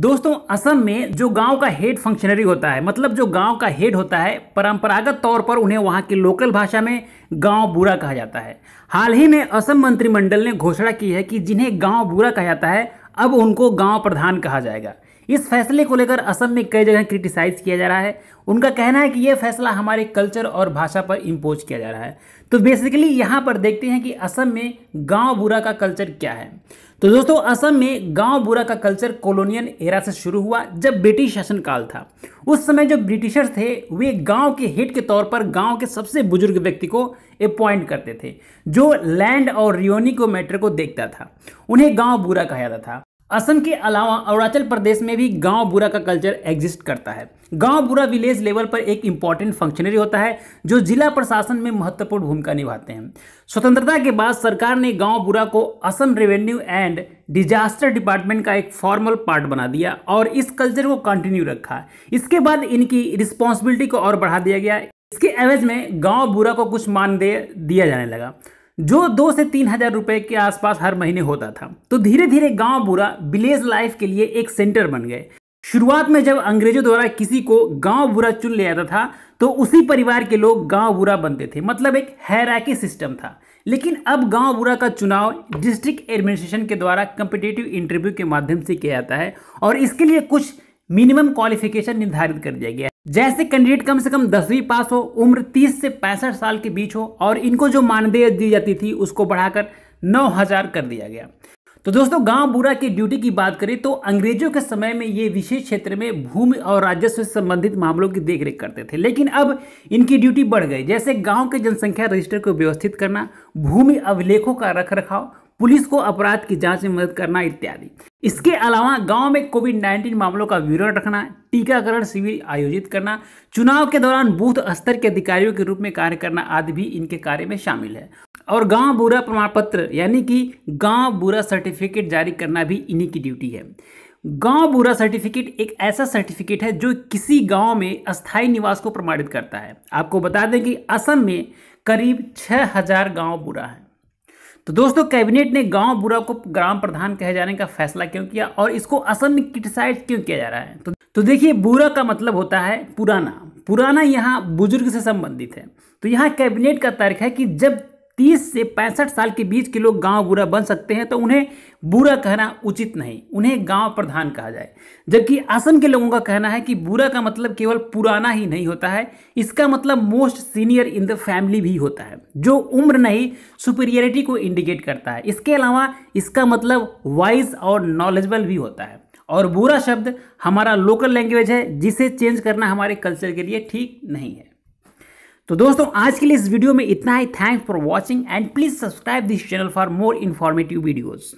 दोस्तों असम में जो गांव का हेड फंक्शनरी होता है मतलब जो गांव का हेड होता है परंपरागत तौर पर उन्हें वहां की लोकल भाषा में गांव बुरा कहा जाता है हाल ही में असम मंत्रिमंडल ने घोषणा की है कि जिन्हें गांव बुरा कहा जाता है अब उनको गांव प्रधान कहा जाएगा इस फैसले को लेकर असम में कई जगह क्रिटिसाइज किया जा रहा है उनका कहना है कि यह फैसला हमारे कल्चर और भाषा पर इम्पोज किया जा रहा है तो बेसिकली यहाँ पर देखते हैं कि असम में गांव बुरा का कल्चर क्या है तो दोस्तों असम में गांव बुरा का कल्चर कॉलोनियल एरा से शुरू हुआ जब ब्रिटिश शासनकाल था उस समय जो ब्रिटिशर्स थे वे गांव के हेड के तौर पर गांव के सबसे बुजुर्ग व्यक्ति को अपॉइंट करते थे जो लैंड और रियोनी को मैटर को देखता था उन्हें गांव बुरा कहा जाता था असम के अलावा अरुणाचल प्रदेश में भी गांव बुरा का कल्चर एग्जिस्ट करता है गांव बुरा विलेज लेवल पर एक इंपॉर्टेंट फंक्शनरी होता है जो जिला प्रशासन में महत्वपूर्ण भूमिका निभाते हैं स्वतंत्रता के बाद सरकार ने गांव बुरा को Assam revenue and disaster department का एक फॉर्मल पार्ट बना दिया और इस कल्चर को कंटिन्यू रखा इसके बाद इनकी रिस्पॉन्सिबिलिटी को और बढ़ा दिया गया इसके एवज में गाँव बुरा को कुछ मानदेय दिया जाने लगा जो दो से तीन हजार रुपए के आसपास हर महीने होता था तो धीरे धीरे गांव बुरा विलेज लाइफ के लिए एक सेंटर बन गए शुरुआत में जब अंग्रेजों द्वारा किसी को गांव बुरा चुन लिया जाता था तो उसी परिवार के लोग गांव बुरा बनते थे मतलब एक हैराकी सिस्टम था लेकिन अब गांव बुरा का चुनाव डिस्ट्रिक्ट एडमिनिस्ट्रेशन के द्वारा कंपिटेटिव इंटरव्यू के माध्यम से किया जाता है और इसके लिए कुछ मिनिमम क्वालिफिकेशन निर्धारित कर दिया गया जैसे कैंडिडेट कम से कम दसवीं पास हो उम्र 30 से पैंसठ साल के बीच हो और इनको जो मानदेय दी जाती थी उसको बढ़ाकर नौ हजार कर दिया गया तो दोस्तों गांव बुरा की ड्यूटी की बात करें तो अंग्रेजों के समय में ये विशेष क्षेत्र में भूमि और राजस्व से संबंधित मामलों की देखरेख करते थे लेकिन अब इनकी ड्यूटी बढ़ गई जैसे गांव के जनसंख्या रजिस्टर को व्यवस्थित करना भूमि अभिलेखों का रख रखाव पुलिस को अपराध की जांच में मदद करना इत्यादि इसके अलावा गांव में कोविड 19 मामलों का विवरण रखना टीकाकरण शिविर आयोजित करना चुनाव के दौरान बूथ स्तर के अधिकारियों के रूप में कार्य करना आदि भी इनके कार्य में शामिल है और गांव बुरा प्रमाण पत्र यानी कि गांव बुरा सर्टिफिकेट जारी करना भी इन्हीं की ड्यूटी है गांव बुरा सर्टिफिकेट एक ऐसा सर्टिफिकेट है जो किसी गांव में अस्थायी निवास को प्रमाणित करता है आपको बता दें कि असम में करीब हज़ार गांव बुरा हैं तो दोस्तों कैबिनेट ने गांव बुरा को ग्राम प्रधान कहे जाने का फैसला क्यों किया और इसको असम में क्रिटिसाइज क्यों किया जा रहा है तो, तो देखिए बुरा का मतलब होता है पुराना पुराना यहाँ बुजुर्ग से संबंधित है तो यहाँ कैबिनेट का तर्क है कि जब तीस से पैंसठ साल के बीच के लोग गांव बुरा बन सकते हैं तो उन्हें बुरा कहना उचित नहीं उन्हें गांव प्रधान कहा जाए जबकि असम के लोगों का कहना है कि बुरा का मतलब केवल पुराना ही नहीं होता है इसका मतलब most senior in the family भी होता है जो उम्र नहीं सुपीरियरिटी को इंडिकेट करता है इसके अलावा इसका मतलब वाइज और नॉलेजबल भी होता है और बुरा शब्द हमारा लोकल लैंग्वेज है जिसे चेंज करना हमारे कल्चर के लिए ठीक नहीं है तो दोस्तों आज के लिए इस वीडियो में इतना ही thanks for watching and please subscribe this channel for more informative videos